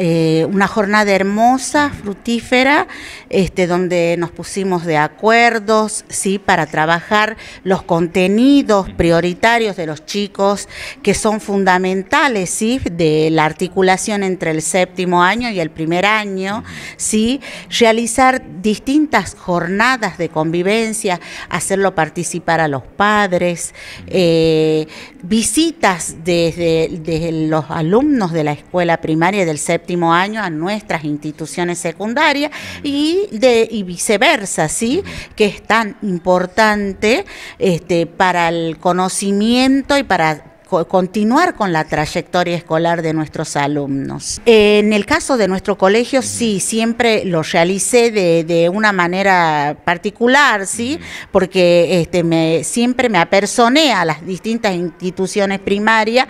Eh, una jornada hermosa, fructífera, este, donde nos pusimos de acuerdos ¿sí? para trabajar los contenidos prioritarios de los chicos que son fundamentales ¿sí? de la articulación entre el séptimo año y el primer año, ¿sí? realizar distintas jornadas de convivencia, hacerlo participar a los padres, eh, visitas desde, desde los alumnos de la escuela primaria del séptimo año a nuestras instituciones secundarias y de y viceversa, ¿sí? Que es tan importante este, para el conocimiento y para continuar con la trayectoria escolar de nuestros alumnos. En el caso de nuestro colegio, sí, siempre lo realicé de, de una manera particular, ¿sí? Porque este, me, siempre me apersoné a las distintas instituciones primarias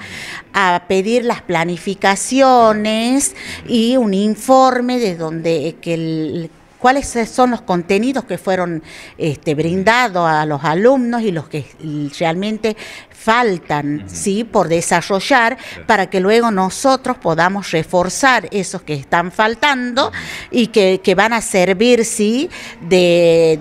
a pedir las planificaciones y un informe de donde que el cuáles son los contenidos que fueron este, brindados a los alumnos y los que realmente faltan, ¿sí? Por desarrollar para que luego nosotros podamos reforzar esos que están faltando y que, van a servir, ¿sí? De,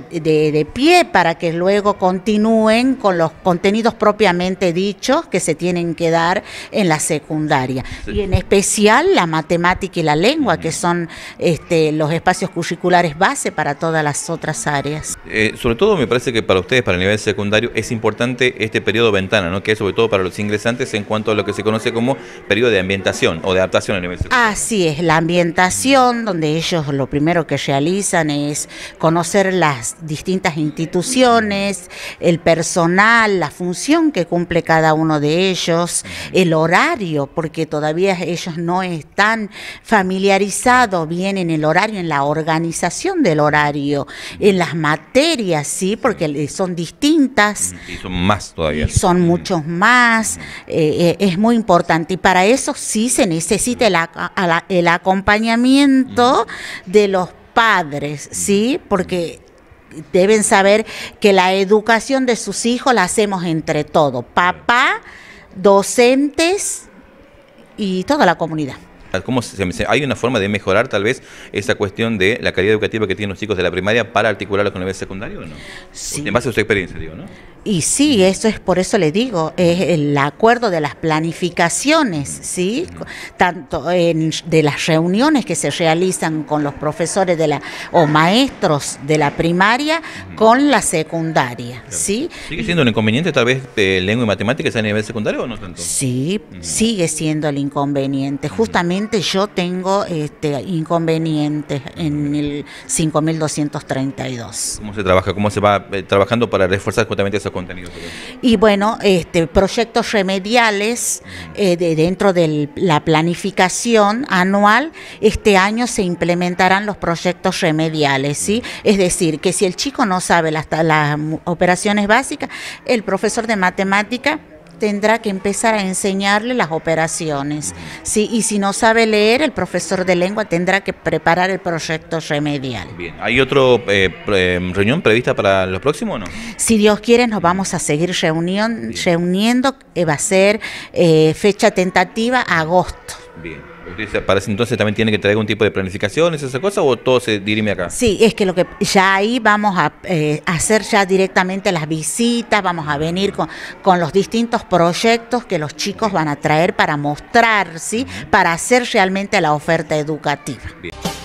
pie para que luego continúen con los contenidos propiamente dichos que se tienen que dar en la secundaria. Y en especial la matemática y la lengua, que son este, los espacios curriculares es base para todas las otras áreas. Eh, sobre todo me parece que para ustedes, para el nivel secundario, es importante este periodo ventana, ¿no? que es sobre todo para los ingresantes en cuanto a lo que se conoce como periodo de ambientación o de adaptación al nivel secundario. Así es, la ambientación, donde ellos lo primero que realizan es conocer las distintas instituciones, el personal, la función que cumple cada uno de ellos, el horario, porque todavía ellos no están familiarizados bien en el horario, en la organización del horario, en las materias, ¿sí? Porque son distintas. Mm, y son más todavía. son mm. muchos más, mm. eh, eh, es muy importante. Y para eso sí se necesita el, el acompañamiento de los padres, ¿sí? Porque deben saber que la educación de sus hijos la hacemos entre todos, papá, docentes y toda la comunidad cómo se, hay una forma de mejorar tal vez esa cuestión de la calidad educativa que tienen los chicos de la primaria para articularlos con el nivel secundario o no? En base a su experiencia, digo, ¿no? Y sí, mm. eso es por eso le digo, es el acuerdo de las planificaciones, ¿sí? Mm. Tanto de las reuniones que se realizan con los profesores de la o maestros de la primaria mm. con la secundaria, ¿sí? ¿Sigue siendo un inconveniente tal vez de lengua y matemáticas a nivel secundario o no tanto? Sí, sigue siendo el inconveniente. Justamente yo tengo este inconvenientes en el 5232. ¿Cómo se trabaja? ¿Cómo se va eh, trabajando para reforzar justamente esa y bueno, este, proyectos remediales eh, de, dentro de la planificación anual, este año se implementarán los proyectos remediales, ¿sí? Es decir, que si el chico no sabe las, las operaciones básicas, el profesor de matemática tendrá que empezar a enseñarle las operaciones. ¿sí? Y si no sabe leer, el profesor de lengua tendrá que preparar el proyecto remedial. Bien, ¿hay otra eh, em, reunión prevista para los próximos o no? Si Dios quiere, nos vamos a seguir reunión, reuniendo. Eh, va a ser eh, fecha tentativa agosto. Bien. parece, entonces también tiene que traer algún tipo de planificaciones, esa cosa, o todo se dirime acá. Sí, es que lo que ya ahí vamos a eh, hacer ya directamente las visitas, vamos a venir con, los distintos proyectos que los chicos van a traer para mostrar, ¿sí? Para hacer realmente la oferta educativa. Bien.